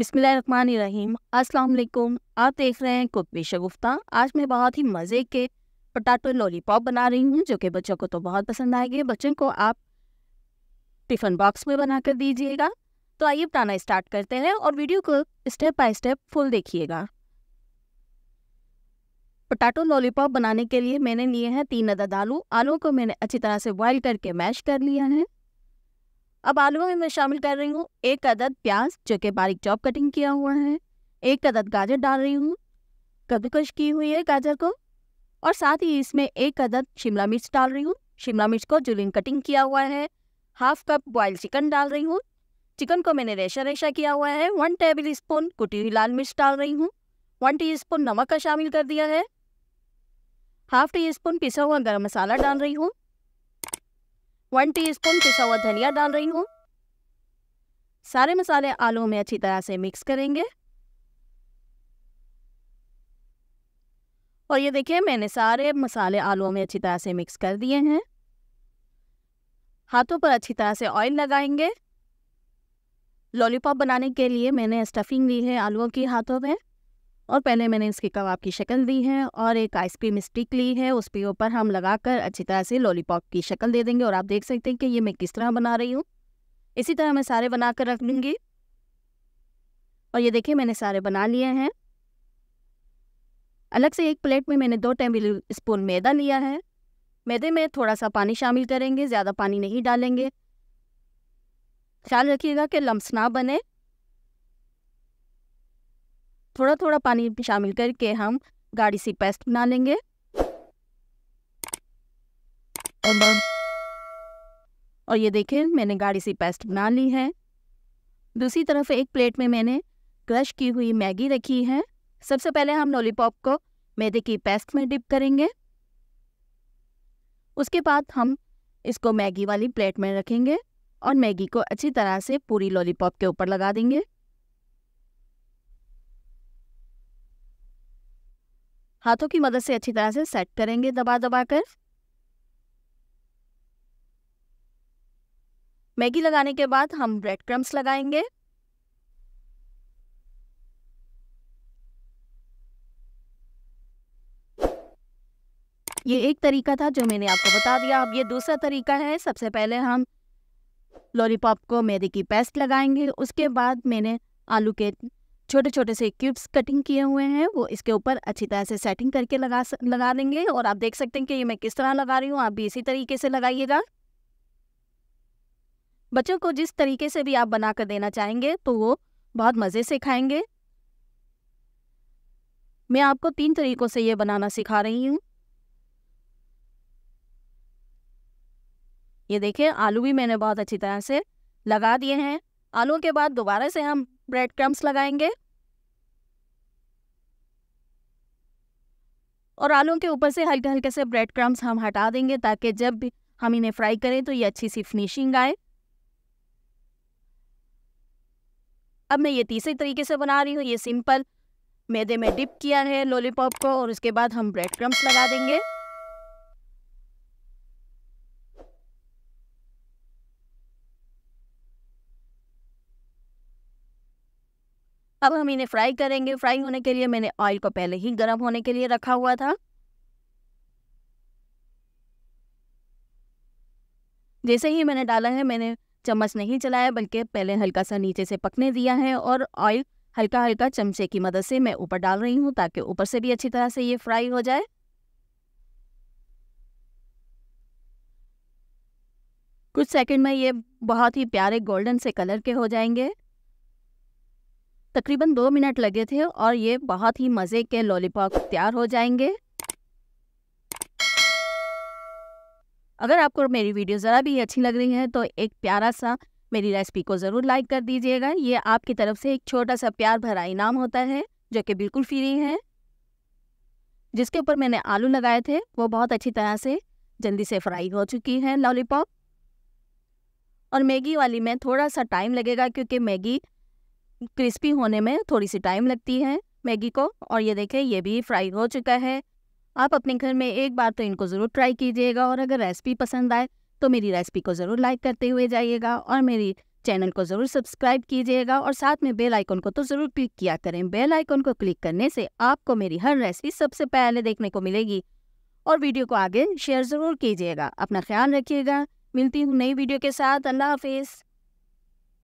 बिसमीम अस्सलाम आप देख रहे हैं कुक शगुफ्ता आज मैं बहुत ही मज़े के पटाटो लॉलीपॉप बना रही हूँ जो कि बच्चों को तो बहुत पसंद आएंगे बच्चों को आप टिफ़िन बॉक्स में बना कर दीजिएगा तो आइए बनाना स्टार्ट करते हैं और वीडियो को स्टेप बाय स्टेप फुल देखिएगा पटाटो लॉलीपॉप बनाने के लिए मैंने लिए हैं तीन अदद आलू आलू को मैंने अच्छी तरह से बॉयल करके मैश कर लिया है अब आलुओं में मैं शामिल कर रही हूँ एक अदद प्याज जो कि बारीक चॉप कटिंग किया हुआ है एक अदद गाजर डाल रही हूँ कद्दूकश की हुई है गाजर को और साथ ही इसमें एक अदद शिमला मिर्च डाल रही हूँ शिमला मिर्च को जुलिन कटिंग किया हुआ है हाफ कप बॉयल चिकन डाल रही हूँ चिकन को मैंने रेशा रेशा किया हुआ है वन टेबल स्पून कुटी हुई लाल मिर्च डाल रही हूँ वन टी स्पून नमक का शामिल कर दिया है हाफ टी स्पून पिसा हुआ गर्म मसाला डाल रही हूँ वन स्पून पिसा हुआ धनिया डाल रही हूँ सारे मसाले आलू में अच्छी तरह से मिक्स करेंगे और ये देखिए मैंने सारे मसाले आलू में अच्छी तरह से मिक्स कर दिए हैं हाथों पर अच्छी तरह से ऑयल लगाएंगे लॉलीपॉप बनाने के लिए मैंने स्टफिंग ली है आलुओं की हाथों में और पहले मैंने इसके कबाब की शक्ल दी है और एक आइसक्रीम स्टिक ली है उसके ऊपर हम लगाकर अच्छी तरह से लॉलीपॉप की शक्ल दे देंगे और आप देख सकते हैं कि ये मैं किस तरह बना रही हूँ इसी तरह मैं सारे बना कर रख लूँगी और ये देखिए मैंने सारे बना लिए हैं अलग से एक प्लेट में मैंने दो टेबल स्पून मैदा लिया है मैदे में थोड़ा सा पानी शामिल करेंगे ज़्यादा पानी नहीं डालेंगे ख्याल रखिएगा कि लम्स ना बने थोड़ा थोड़ा पानी शामिल करके हम गाड़ी सी पेस्ट बना लेंगे और ये देखें मैंने गाड़ी सी पेस्ट बना ली है दूसरी तरफ एक प्लेट में मैंने क्रश की हुई मैगी रखी है सबसे पहले हम लॉलीपॉप को मैदे की पेस्ट में डिप करेंगे उसके बाद हम इसको मैगी वाली प्लेट में रखेंगे और मैगी को अच्छी तरह से पूरी लॉलीपॉप के ऊपर लगा देंगे हाथों की मदद से अच्छी तरह से सेट करेंगे दबा दबा कर मैगी लगाने के बाद हम ब्रेड क्रम्स लगाएंगे ये एक तरीका था जो मैंने आपको बता दिया अब ये दूसरा तरीका है सबसे पहले हम लॉलीपॉप को मैदे की पेस्ट लगाएंगे उसके बाद मैंने आलू के छोटे छोटे से क्यूब्स कटिंग किए हुए हैं वो इसके ऊपर अच्छी तरह से सेटिंग करके लगा लगा देंगे और आप देख सकते हैं कि ये मैं किस तरह लगा रही हूँ आप भी इसी तरीके से लगाइएगा बच्चों को जिस तरीके से भी आप बना कर देना चाहेंगे तो वो बहुत मज़े से खाएंगे मैं आपको तीन तरीक़ों से ये बनाना सिखा रही हूँ ये देखिए आलू भी मैंने बहुत अच्छी तरह से लगा दिए हैं आलू के बाद दोबारा से हम ब्रेड क्रम्स लगाएंगे और आलू के ऊपर से हल्के हल्के से ब्रेड क्रम्स हम हटा देंगे ताकि जब भी हम इन्हें फ्राई करें तो ये अच्छी सी फिनिशिंग आए अब मैं ये तीसरे तरीके से बना रही हूँ ये सिंपल मैदे में डिप किया है लॉलीपॉप को और उसके बाद हम ब्रेड क्रम्स लगा देंगे अब हम इन्हें फ्राई करेंगे फ्राई होने के लिए मैंने ऑयल को पहले ही गर्म होने के लिए रखा हुआ था जैसे ही मैंने डाला है मैंने चम्मच नहीं चलाया बल्कि पहले हल्का सा नीचे से पकने दिया है और ऑयल हल्का हल्का चमचे की मदद से मैं ऊपर डाल रही हूँ ताकि ऊपर से भी अच्छी तरह से ये फ्राई हो जाए कुछ सेकंड में ये बहुत ही प्यारे गोल्डन से कलर के हो जाएंगे तकरीबन दो मिनट लगे थे और ये बहुत ही मज़े के लॉलीपॉप तैयार हो जाएंगे अगर आपको मेरी वीडियो ज़रा भी अच्छी लग रही है तो एक प्यारा सा मेरी रेसिपी को ज़रूर लाइक कर दीजिएगा ये आपकी तरफ से एक छोटा सा प्यार भरा इनाम होता है जो कि बिल्कुल फ्री है जिसके ऊपर मैंने आलू लगाए थे वो बहुत अच्छी तरह से जल्दी से फ्राई हो चुकी है लॉलीपॉप और मैगी वाली में थोड़ा सा टाइम लगेगा क्योंकि मैगी क्रिस्पी होने में थोड़ी सी टाइम लगती है मैगी को और ये देखें ये भी फ्राई हो चुका है आप अपने घर में एक बार तो इनको ज़रूर ट्राई कीजिएगा और अगर रेसिपी पसंद आए तो मेरी रेसिपी को ज़रूर लाइक करते हुए जाइएगा और मेरी चैनल को ज़रूर सब्सक्राइब कीजिएगा और साथ में बेल आइकन को तो ज़रूर क्लिक किया करें बेल आइकन को क्लिक करने से आपको मेरी हर रेसिपी सबसे पहले देखने को मिलेगी और वीडियो को आगे शेयर ज़रूर कीजिएगा अपना ख्याल रखिएगा मिलती हूँ नई वीडियो के साथ अल्लाह हाफिज़